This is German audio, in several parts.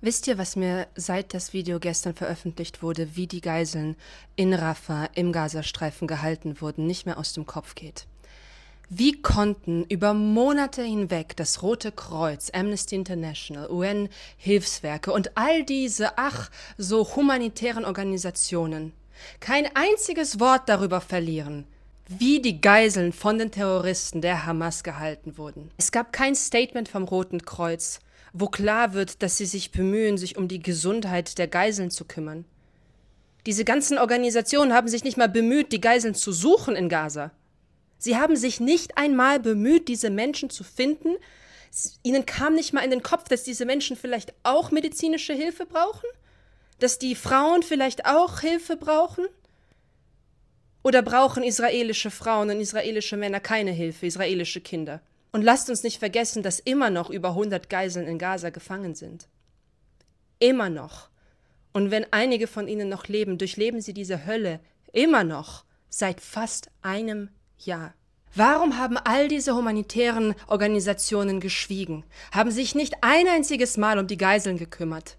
Wisst ihr, was mir seit das Video gestern veröffentlicht wurde, wie die Geiseln in Rafah im Gazastreifen gehalten wurden, nicht mehr aus dem Kopf geht? Wie konnten über Monate hinweg das Rote Kreuz, Amnesty International, UN-Hilfswerke und all diese, ach, so humanitären Organisationen kein einziges Wort darüber verlieren, wie die Geiseln von den Terroristen der Hamas gehalten wurden. Es gab kein Statement vom Roten Kreuz, wo klar wird, dass sie sich bemühen, sich um die Gesundheit der Geiseln zu kümmern. Diese ganzen Organisationen haben sich nicht mal bemüht, die Geiseln zu suchen in Gaza. Sie haben sich nicht einmal bemüht, diese Menschen zu finden. Ihnen kam nicht mal in den Kopf, dass diese Menschen vielleicht auch medizinische Hilfe brauchen? Dass die Frauen vielleicht auch Hilfe brauchen? Oder brauchen israelische Frauen und israelische Männer keine Hilfe, israelische Kinder? Und lasst uns nicht vergessen, dass immer noch über 100 Geiseln in Gaza gefangen sind. Immer noch. Und wenn einige von ihnen noch leben, durchleben sie diese Hölle immer noch seit fast einem Jahr. Warum haben all diese humanitären Organisationen geschwiegen, haben sich nicht ein einziges Mal um die Geiseln gekümmert?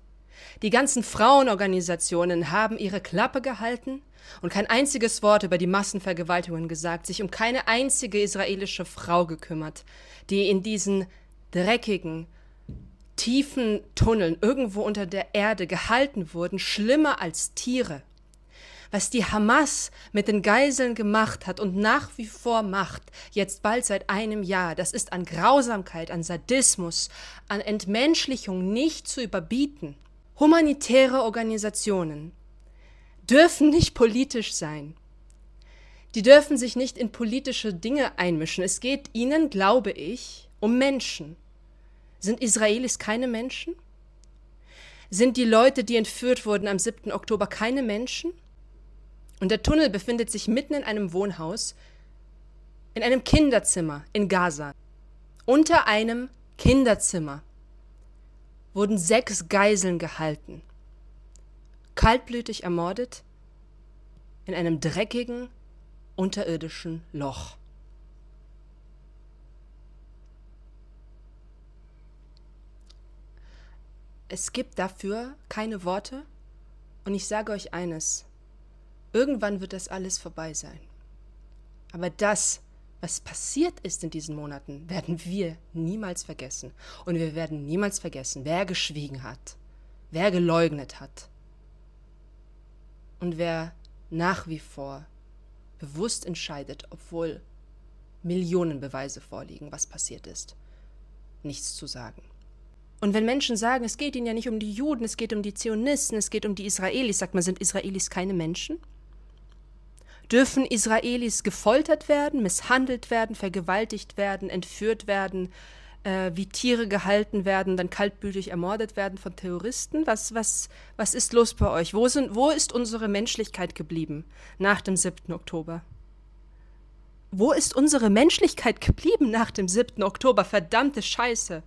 Die ganzen Frauenorganisationen haben ihre Klappe gehalten und kein einziges Wort über die Massenvergewaltigungen gesagt, sich um keine einzige israelische Frau gekümmert, die in diesen dreckigen, tiefen Tunneln irgendwo unter der Erde gehalten wurden, schlimmer als Tiere. Was die Hamas mit den Geiseln gemacht hat und nach wie vor macht, jetzt bald seit einem Jahr, das ist an Grausamkeit, an Sadismus, an Entmenschlichung nicht zu überbieten. Humanitäre Organisationen dürfen nicht politisch sein. Die dürfen sich nicht in politische Dinge einmischen. Es geht ihnen, glaube ich, um Menschen. Sind Israelis keine Menschen? Sind die Leute, die entführt wurden am 7. Oktober, keine Menschen? Und der Tunnel befindet sich mitten in einem Wohnhaus, in einem Kinderzimmer in Gaza. Unter einem Kinderzimmer wurden sechs Geiseln gehalten, kaltblütig ermordet in einem dreckigen unterirdischen Loch. Es gibt dafür keine Worte und ich sage euch eines, irgendwann wird das alles vorbei sein. Aber das was passiert ist in diesen Monaten, werden wir niemals vergessen. Und wir werden niemals vergessen, wer geschwiegen hat, wer geleugnet hat und wer nach wie vor bewusst entscheidet, obwohl Millionen Beweise vorliegen, was passiert ist, nichts zu sagen. Und wenn Menschen sagen, es geht ihnen ja nicht um die Juden, es geht um die Zionisten, es geht um die Israelis, sagt man, sind Israelis keine Menschen? dürfen Israelis gefoltert werden, misshandelt werden, vergewaltigt werden, entführt werden, äh, wie Tiere gehalten werden, dann kaltblütig ermordet werden von Terroristen. Was, was, was ist los bei euch? Wo, sind, wo ist unsere Menschlichkeit geblieben nach dem 7. Oktober? Wo ist unsere Menschlichkeit geblieben nach dem 7. Oktober? Verdammte Scheiße!